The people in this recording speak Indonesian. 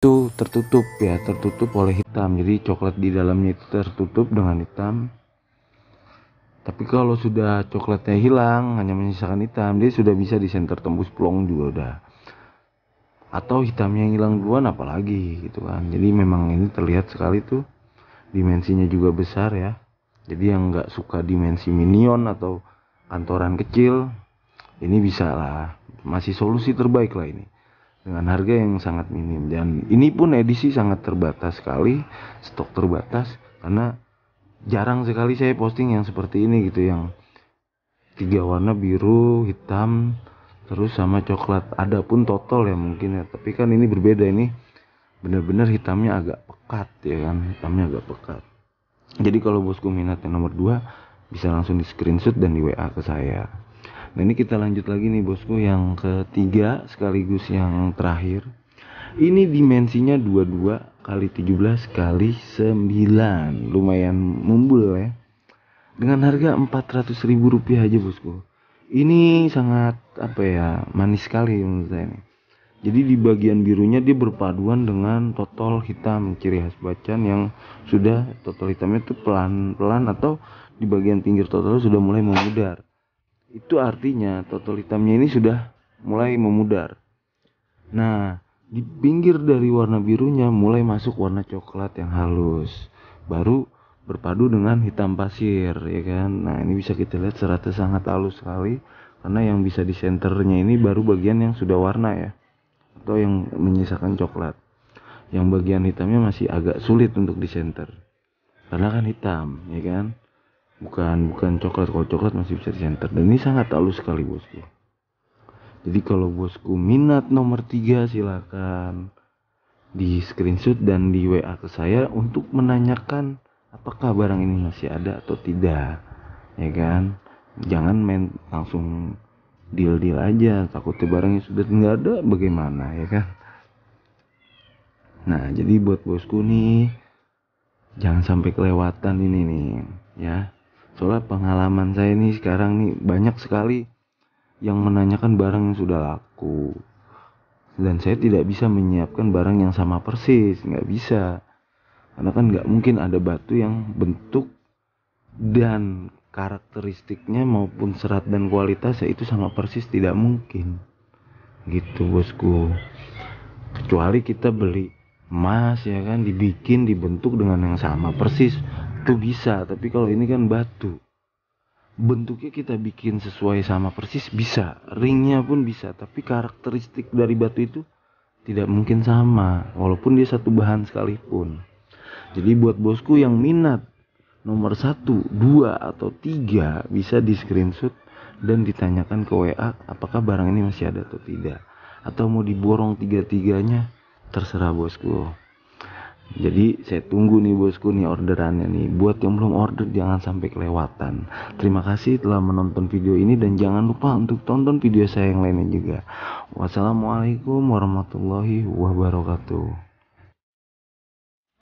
itu tertutup ya tertutup oleh hitam jadi coklat di dalamnya itu tertutup dengan hitam tapi kalau sudah coklatnya hilang hanya menyisakan hitam dia sudah bisa di center tembus plong juga udah atau hitamnya yang hilang duluan apalagi gitu kan jadi memang ini terlihat sekali tuh dimensinya juga besar ya jadi yang nggak suka dimensi minion atau kantoran kecil ini bisa lah masih solusi terbaik lah ini dengan harga yang sangat minim dan ini pun edisi sangat terbatas sekali stok terbatas karena jarang sekali saya posting yang seperti ini gitu yang tiga warna biru hitam terus sama coklat ada pun total ya mungkin ya tapi kan ini berbeda ini benar-benar hitamnya agak pekat ya kan hitamnya agak pekat jadi kalau bosku minat yang nomor 2 bisa langsung di screenshot dan di WA ke saya Nah ini kita lanjut lagi nih bosku yang ketiga sekaligus yang terakhir. Ini dimensinya 22 kali 17 kali 9 lumayan mumbul ya. Dengan harga 400 ribu rupiah aja bosku. Ini sangat apa ya manis sekali menurut saya nih. Jadi di bagian birunya dia berpaduan dengan total hitam ciri khas bacan yang sudah total hitamnya itu pelan-pelan atau di bagian pinggir totol sudah mulai memudar. Itu artinya total hitamnya ini sudah mulai memudar. Nah, di pinggir dari warna birunya mulai masuk warna coklat yang halus. Baru berpadu dengan hitam pasir ya kan. Nah, ini bisa kita lihat serata sangat halus sekali karena yang bisa di senternya ini baru bagian yang sudah warna ya atau yang menyisakan coklat. Yang bagian hitamnya masih agak sulit untuk di center karena kan hitam ya kan bukan bukan coklat kalau coklat masih bisa di center dan ini sangat halus sekali bosku jadi kalau bosku minat nomor 3 silakan di screenshot dan di WA ke saya untuk menanyakan apakah barang ini masih ada atau tidak ya kan jangan main langsung deal deal aja takutnya barangnya sudah tidak ada bagaimana ya kan nah jadi buat bosku nih jangan sampai kelewatan ini nih ya soalnya pengalaman saya ini sekarang nih banyak sekali yang menanyakan barang yang sudah laku dan saya tidak bisa menyiapkan barang yang sama persis nggak bisa karena kan nggak mungkin ada batu yang bentuk dan karakteristiknya maupun serat dan kualitasnya itu sama persis tidak mungkin gitu bosku kecuali kita beli emas ya kan dibikin dibentuk dengan yang sama persis itu bisa tapi kalau ini kan batu bentuknya kita bikin sesuai sama persis bisa ringnya pun bisa tapi karakteristik dari batu itu tidak mungkin sama walaupun dia satu bahan sekalipun jadi buat bosku yang minat nomor satu, dua atau tiga bisa di screenshot dan ditanyakan ke WA apakah barang ini masih ada atau tidak atau mau diborong tiga-tiganya terserah bosku jadi saya tunggu nih bosku nih orderannya nih. Buat yang belum order jangan sampai kelewatan. Terima kasih telah menonton video ini dan jangan lupa untuk tonton video saya yang lainnya juga. Wassalamualaikum warahmatullahi wabarakatuh.